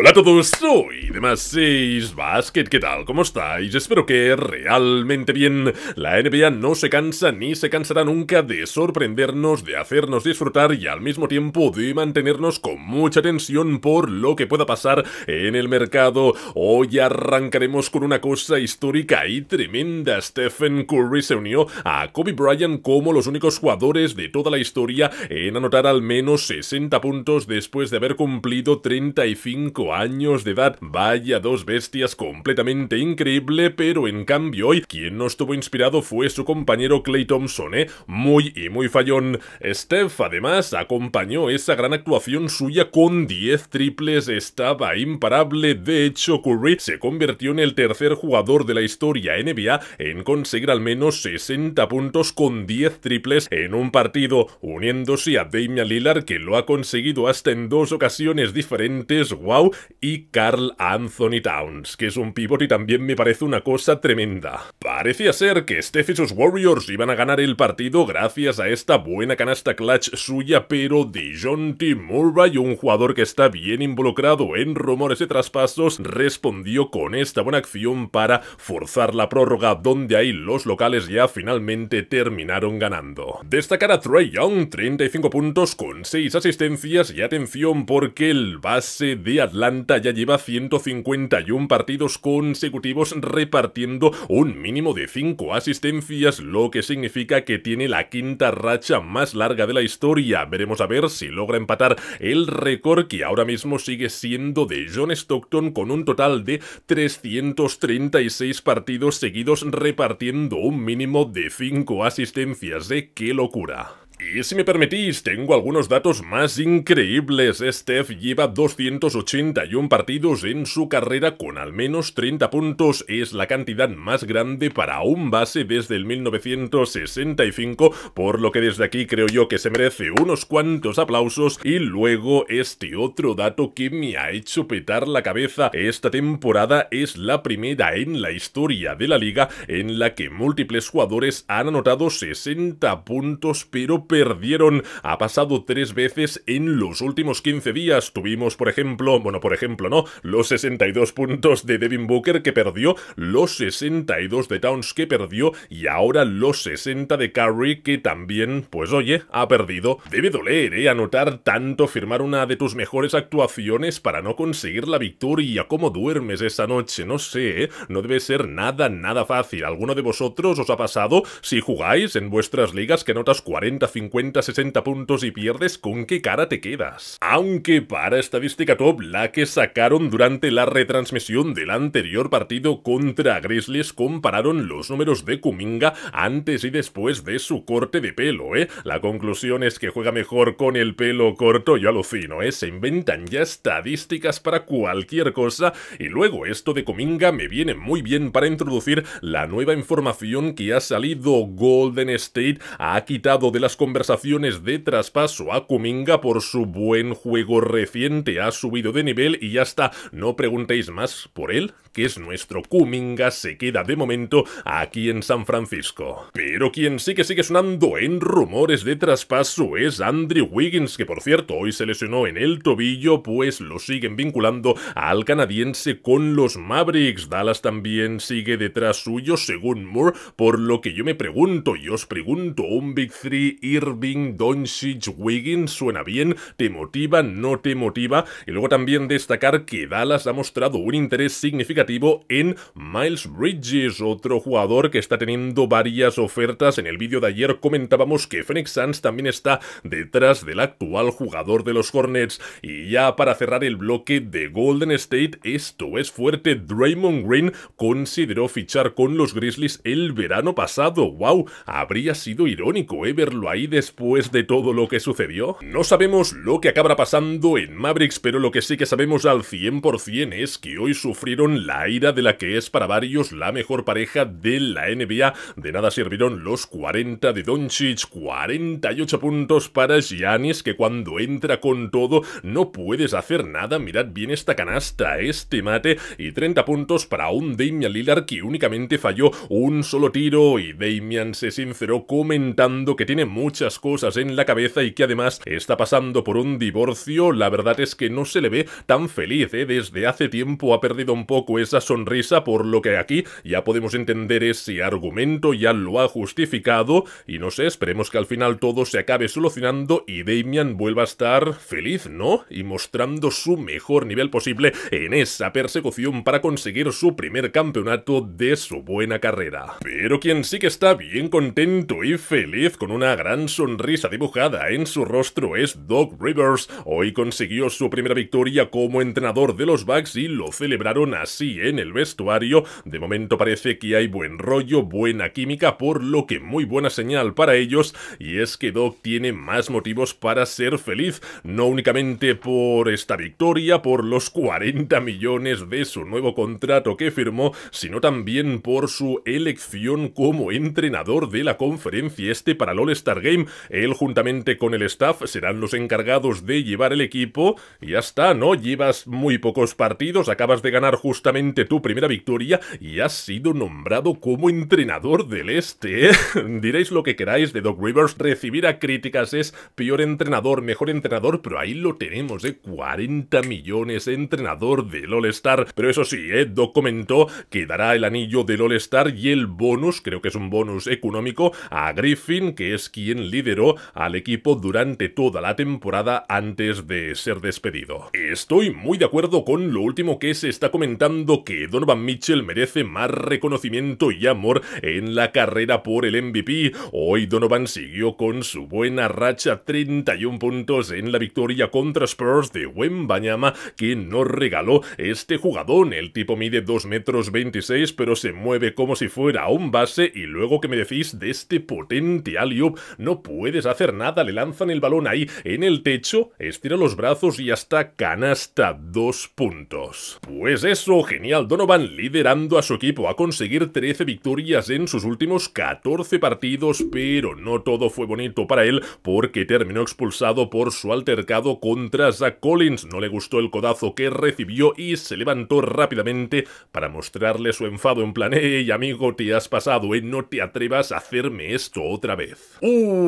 Hola a todos, soy más 6 Basket, ¿qué tal? ¿Cómo estáis? Espero que realmente bien. La NBA no se cansa ni se cansará nunca de sorprendernos, de hacernos disfrutar y al mismo tiempo de mantenernos con mucha tensión por lo que pueda pasar en el mercado. Hoy arrancaremos con una cosa histórica y tremenda. Stephen Curry se unió a Kobe Bryant como los únicos jugadores de toda la historia en anotar al menos 60 puntos después de haber cumplido 35 años de edad. Vaya dos bestias completamente increíble, pero en cambio hoy quien no estuvo inspirado fue su compañero Clay Thompson, ¿eh? Muy y muy fallón. Steph además acompañó esa gran actuación suya con 10 triples, estaba imparable. De hecho, Curry se convirtió en el tercer jugador de la historia NBA en conseguir al menos 60 puntos con 10 triples en un partido, uniéndose a Damian Lillard que lo ha conseguido hasta en dos ocasiones diferentes. ¡Wow! y Carl Anthony Towns, que es un pivot y también me parece una cosa tremenda. Parecía ser que Steph y sus Warriors iban a ganar el partido gracias a esta buena canasta clutch suya, pero DeJounte Murray, un jugador que está bien involucrado en rumores de traspasos, respondió con esta buena acción para forzar la prórroga donde ahí los locales ya finalmente terminaron ganando. Destacar a Trey Young, 35 puntos con 6 asistencias y atención porque el base de Atlanta pantalla ya lleva 151 partidos consecutivos repartiendo un mínimo de 5 asistencias, lo que significa que tiene la quinta racha más larga de la historia. Veremos a ver si logra empatar el récord que ahora mismo sigue siendo de John Stockton con un total de 336 partidos seguidos repartiendo un mínimo de 5 asistencias. ¡Qué locura! Y si me permitís, tengo algunos datos más increíbles. Steph lleva 281 partidos en su carrera con al menos 30 puntos. Es la cantidad más grande para un base desde el 1965, por lo que desde aquí creo yo que se merece unos cuantos aplausos. Y luego este otro dato que me ha hecho petar la cabeza. Esta temporada es la primera en la historia de la liga en la que múltiples jugadores han anotado 60 puntos, pero perdieron. Ha pasado tres veces en los últimos 15 días. Tuvimos, por ejemplo, bueno, por ejemplo, ¿no? Los 62 puntos de Devin Booker que perdió, los 62 de Towns que perdió y ahora los 60 de Curry que también, pues oye, ha perdido. Debe doler, ¿eh? Anotar tanto, firmar una de tus mejores actuaciones para no conseguir la victoria. ¿Cómo duermes esa noche? No sé, ¿eh? No debe ser nada, nada fácil. ¿Alguno de vosotros os ha pasado si jugáis en vuestras ligas que notas 40, 50, 60 puntos y pierdes, ¿con qué cara te quedas? Aunque para estadística top, la que sacaron durante la retransmisión del anterior partido contra Grizzlies compararon los números de Kuminga antes y después de su corte de pelo, ¿eh? La conclusión es que juega mejor con el pelo corto, yo alucino, ¿eh? Se inventan ya estadísticas para cualquier cosa y luego esto de Kuminga me viene muy bien para introducir la nueva información que ha salido Golden State, ha quitado de las conversaciones de traspaso a Kuminga por su buen juego reciente. Ha subido de nivel y ya está. No preguntéis más por él, que es nuestro Kuminga. Se queda de momento aquí en San Francisco. Pero quien sí que sigue sonando en rumores de traspaso es Andrew Wiggins, que por cierto hoy se lesionó en el tobillo, pues lo siguen vinculando al canadiense con los Mavericks. Dallas también sigue detrás suyo, según Moore, por lo que yo me pregunto, y os pregunto, un Big Three y Irving, Doncic, Wiggins, suena bien, te motiva, no te motiva. Y luego también destacar que Dallas ha mostrado un interés significativo en Miles Bridges, otro jugador que está teniendo varias ofertas. En el vídeo de ayer comentábamos que Phoenix Suns también está detrás del actual jugador de los Hornets. Y ya para cerrar el bloque de Golden State, esto es fuerte. Draymond Green consideró fichar con los Grizzlies el verano pasado. ¡Wow! Habría sido irónico Everlo ¿eh? verlo ahí después de todo lo que sucedió? No sabemos lo que acabará pasando en Mavericks, pero lo que sí que sabemos al 100% es que hoy sufrieron la ira de la que es para varios la mejor pareja de la NBA. De nada sirvieron los 40 de Doncic, 48 puntos para Giannis, que cuando entra con todo no puedes hacer nada. Mirad bien esta canasta, este mate, y 30 puntos para un Damian Lillard que únicamente falló un solo tiro y Damian se sinceró comentando que tiene mucho muchas cosas en la cabeza y que además está pasando por un divorcio, la verdad es que no se le ve tan feliz, ¿eh? Desde hace tiempo ha perdido un poco esa sonrisa, por lo que aquí ya podemos entender ese argumento, ya lo ha justificado, y no sé, esperemos que al final todo se acabe solucionando y Damian vuelva a estar feliz, ¿no? Y mostrando su mejor nivel posible en esa persecución para conseguir su primer campeonato de su buena carrera. Pero quien sí que está bien contento y feliz con una gran sonrisa dibujada en su rostro es Doc Rivers. Hoy consiguió su primera victoria como entrenador de los Bucks y lo celebraron así en el vestuario. De momento parece que hay buen rollo, buena química, por lo que muy buena señal para ellos. Y es que Doc tiene más motivos para ser feliz, no únicamente por esta victoria, por los 40 millones de su nuevo contrato que firmó, sino también por su elección como entrenador de la conferencia este para LOL game él juntamente con el staff serán los encargados de llevar el equipo. Y ya está, ¿no? Llevas muy pocos partidos, acabas de ganar justamente tu primera victoria y has sido nombrado como entrenador del Este. ¿eh? Diréis lo que queráis de Doc Rivers, recibirá críticas es peor entrenador, mejor entrenador, pero ahí lo tenemos, ¿eh? de 40 millones, entrenador del All-Star. Pero eso sí, ¿eh? Doc comentó que dará el anillo del All-Star y el bonus, creo que es un bonus económico, a Griffin, que es quien lideró al equipo durante toda la temporada antes de ser despedido. Estoy muy de acuerdo con lo último que se está comentando que Donovan Mitchell merece más reconocimiento y amor en la carrera por el MVP. Hoy Donovan siguió con su buena racha 31 puntos en la victoria contra Spurs de Wembanyama que nos regaló este jugadón. El tipo mide 2 metros 26 pero se mueve como si fuera un base y luego que me decís de este potente alley no no puedes hacer nada, le lanzan el balón ahí en el techo, estira los brazos y hasta canasta dos puntos. Pues eso, genial, Donovan liderando a su equipo a conseguir 13 victorias en sus últimos 14 partidos, pero no todo fue bonito para él porque terminó expulsado por su altercado contra Zach Collins, no le gustó el codazo que recibió y se levantó rápidamente para mostrarle su enfado en plan, hey amigo, te has pasado, ¿eh? no te atrevas a hacerme esto otra vez. ¡Uh!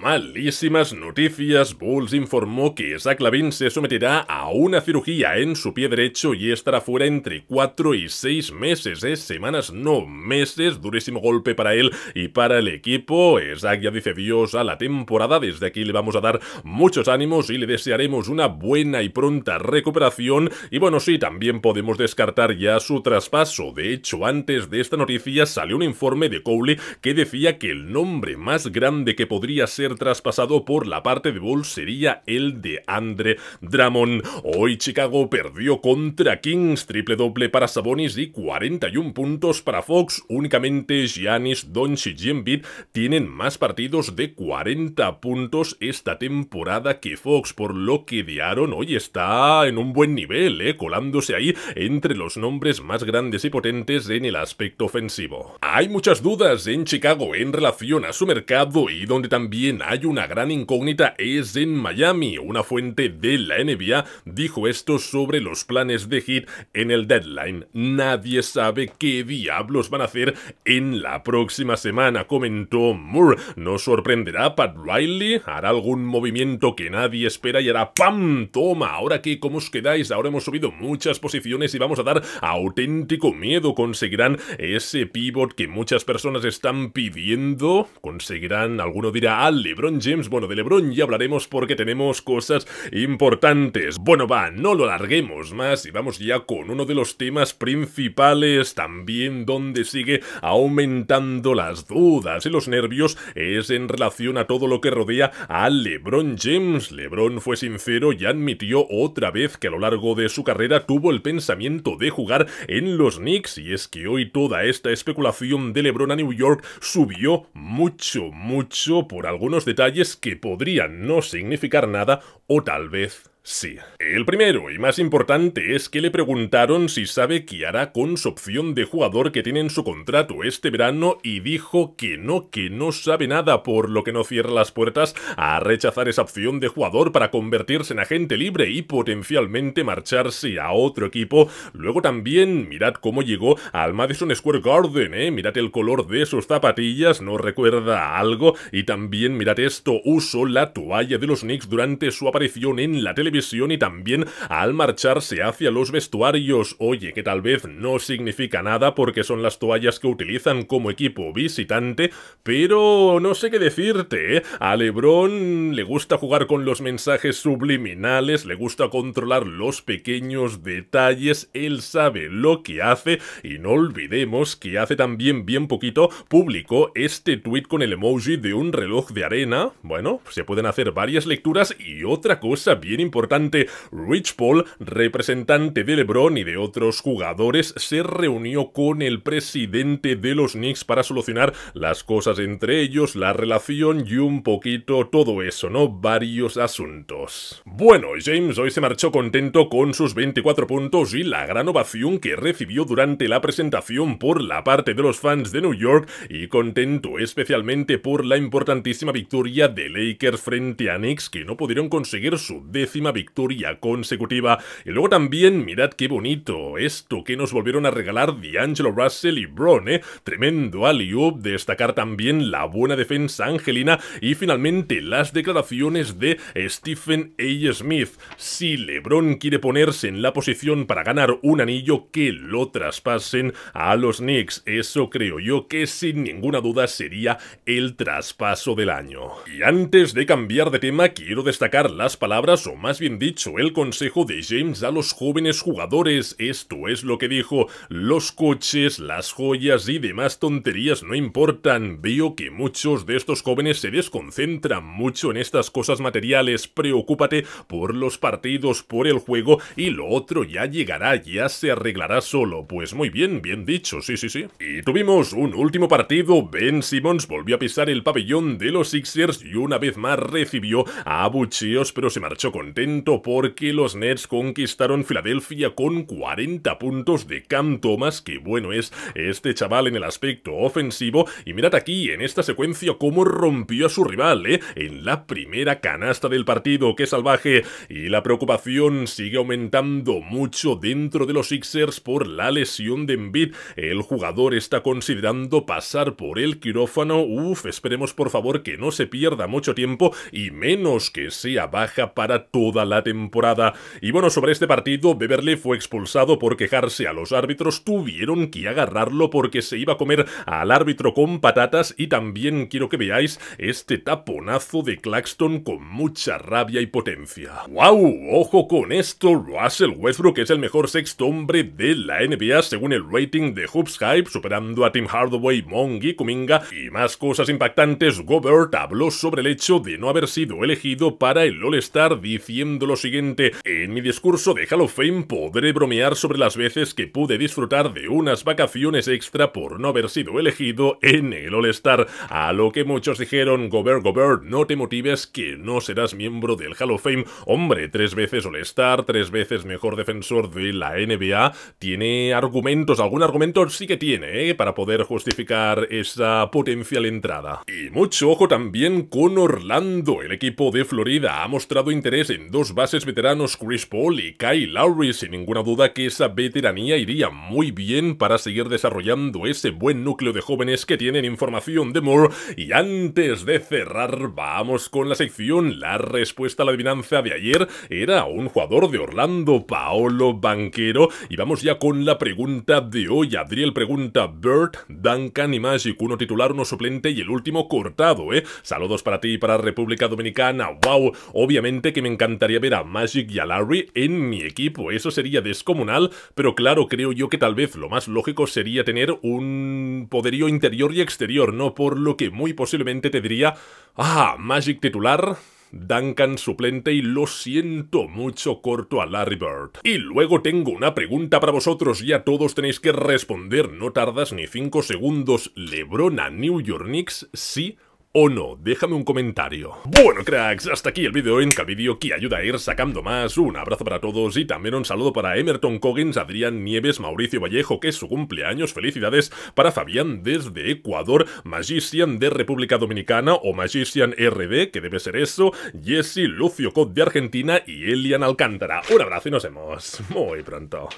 malísimas noticias. Bulls informó que Zach Lavin se someterá a una cirugía en su pie derecho y estará fuera entre 4 y 6 meses, Es semanas, no meses. Durísimo golpe para él y para el equipo. Zach ya dice adiós a la temporada. Desde aquí le vamos a dar muchos ánimos y le desearemos una buena y pronta recuperación. Y bueno, sí, también podemos descartar ya su traspaso. De hecho, antes de esta noticia salió un informe de Cowley que decía que el nombre más grande que podría ser traspasado por la parte de Bulls sería el de Andre Drummond. Hoy Chicago perdió contra Kings, triple doble para Sabonis y 41 puntos para Fox. Únicamente Giannis, Doncic y Embiid tienen más partidos de 40 puntos esta temporada que Fox, por lo que diaron hoy está en un buen nivel, eh, colándose ahí entre los nombres más grandes y potentes en el aspecto ofensivo. Hay muchas dudas en Chicago en relación a su mercado y donde también hay una gran incógnita es en Miami. Una fuente de la NBA dijo esto sobre los planes de Heat en el deadline. Nadie sabe qué diablos van a hacer en la próxima semana, comentó Moore. ¿No sorprenderá Pat Riley? ¿Hará algún movimiento que nadie espera y hará ¡pam! ¡Toma! Ahora que, ¿cómo os quedáis? Ahora hemos subido muchas posiciones y vamos a dar auténtico miedo. ¿Conseguirán ese pivot que muchas personas están pidiendo? ¿Conseguirán algún dirá, al ah, LeBron James, bueno, de LeBron ya hablaremos porque tenemos cosas importantes. Bueno, va, no lo alarguemos más y vamos ya con uno de los temas principales también donde sigue aumentando las dudas y los nervios es en relación a todo lo que rodea a LeBron James. LeBron fue sincero y admitió otra vez que a lo largo de su carrera tuvo el pensamiento de jugar en los Knicks y es que hoy toda esta especulación de LeBron a New York subió mucho, mucho por algunos detalles que podrían no significar nada o tal vez Sí. El primero y más importante es que le preguntaron si sabe qué hará con su opción de jugador que tiene en su contrato este verano y dijo que no, que no sabe nada, por lo que no cierra las puertas a rechazar esa opción de jugador para convertirse en agente libre y potencialmente marcharse a otro equipo. Luego también mirad cómo llegó al Madison Square Garden, ¿eh? mirad el color de sus zapatillas, no recuerda algo y también mirad esto, usó la toalla de los Knicks durante su aparición en la televisión visión y también al marcharse hacia los vestuarios. Oye, que tal vez no significa nada porque son las toallas que utilizan como equipo visitante, pero no sé qué decirte, ¿eh? A Lebron le gusta jugar con los mensajes subliminales, le gusta controlar los pequeños detalles, él sabe lo que hace y no olvidemos que hace también bien poquito publicó este tuit con el emoji de un reloj de arena. Bueno, se pueden hacer varias lecturas y otra cosa bien importante importante, Rich Paul, representante de LeBron y de otros jugadores, se reunió con el presidente de los Knicks para solucionar las cosas entre ellos, la relación y un poquito todo eso, ¿no? Varios asuntos. Bueno, James hoy se marchó contento con sus 24 puntos y la gran ovación que recibió durante la presentación por la parte de los fans de New York y contento especialmente por la importantísima victoria de Lakers frente a Knicks que no pudieron conseguir su décima victoria consecutiva. Y luego también, mirad qué bonito esto que nos volvieron a regalar D'Angelo Russell y Bron, ¿eh? Tremendo alley destacar también la buena defensa angelina y finalmente las declaraciones de Stephen A. Smith. Si LeBron quiere ponerse en la posición para ganar un anillo, que lo traspasen a los Knicks. Eso creo yo que sin ninguna duda sería el traspaso del año. Y antes de cambiar de tema, quiero destacar las palabras o más bien dicho, el consejo de James a los jóvenes jugadores. Esto es lo que dijo, los coches, las joyas y demás tonterías no importan. Veo que muchos de estos jóvenes se desconcentran mucho en estas cosas materiales. Preocúpate por los partidos, por el juego y lo otro ya llegará, ya se arreglará solo. Pues muy bien, bien dicho, sí, sí, sí. Y tuvimos un último partido. Ben Simmons volvió a pisar el pabellón de los Sixers y una vez más recibió a abucheos pero se marchó contento porque los Nets conquistaron Filadelfia con 40 puntos de Cam Thomas, que bueno es este chaval en el aspecto ofensivo, y mirad aquí en esta secuencia cómo rompió a su rival, ¿eh? en la primera canasta del partido, que salvaje, y la preocupación sigue aumentando mucho dentro de los Sixers por la lesión de Embiid, el jugador está considerando pasar por el quirófano, uf esperemos por favor que no se pierda mucho tiempo y menos que sea baja para toda la temporada. Y bueno, sobre este partido, Beverly fue expulsado por quejarse a los árbitros, tuvieron que agarrarlo porque se iba a comer al árbitro con patatas y también quiero que veáis este taponazo de Claxton con mucha rabia y potencia. ¡Wow! Ojo con esto, Russell Westbrook es el mejor sexto hombre de la NBA según el rating de Hoops Hype, superando a Tim Hardaway, Mongi, Kuminga y más cosas impactantes. Gobert habló sobre el hecho de no haber sido elegido para el All-Star diciendo lo siguiente, en mi discurso de Hall of Fame podré bromear sobre las veces que pude disfrutar de unas vacaciones extra por no haber sido elegido en el All Star, a lo que muchos dijeron, Gobert, Gobert, no te motives que no serás miembro del Hall of Fame, hombre, tres veces All Star, tres veces mejor defensor de la NBA, tiene argumentos, algún argumento sí que tiene, ¿eh? para poder justificar esa potencial entrada. Y mucho ojo también con Orlando, el equipo de Florida ha mostrado interés en dos bases veteranos Chris Paul y Kyle Lowry, sin ninguna duda que esa veteranía iría muy bien para seguir desarrollando ese buen núcleo de jóvenes que tienen información de Moore. Y antes de cerrar, vamos con la sección. La respuesta a la adivinanza de ayer era un jugador de Orlando, Paolo Banquero. Y vamos ya con la pregunta de hoy. Adriel pregunta Bert, Duncan y Magic, uno titular, uno suplente y el último cortado, ¿eh? Saludos para ti y para República Dominicana. ¡Wow! Obviamente que me encanta gustaría ver a Magic y a Larry en mi equipo, eso sería descomunal, pero claro, creo yo que tal vez lo más lógico sería tener un poderío interior y exterior, ¿no? Por lo que muy posiblemente te diría, ah, Magic titular, Duncan suplente y lo siento mucho corto a Larry Bird. Y luego tengo una pregunta para vosotros, y a todos tenéis que responder, no tardas ni 5 segundos, ¿Lebron a New York Knicks? Sí o no? Déjame un comentario. Bueno, cracks, hasta aquí el vídeo en vídeo que ayuda a ir sacando más. Un abrazo para todos y también un saludo para Emerton Coggins, Adrián Nieves, Mauricio Vallejo, que es su cumpleaños. Felicidades para Fabián desde Ecuador, Magician de República Dominicana o Magician RD, que debe ser eso, Jesse Lucio Cot de Argentina y Elian Alcántara. Un abrazo y nos vemos muy pronto.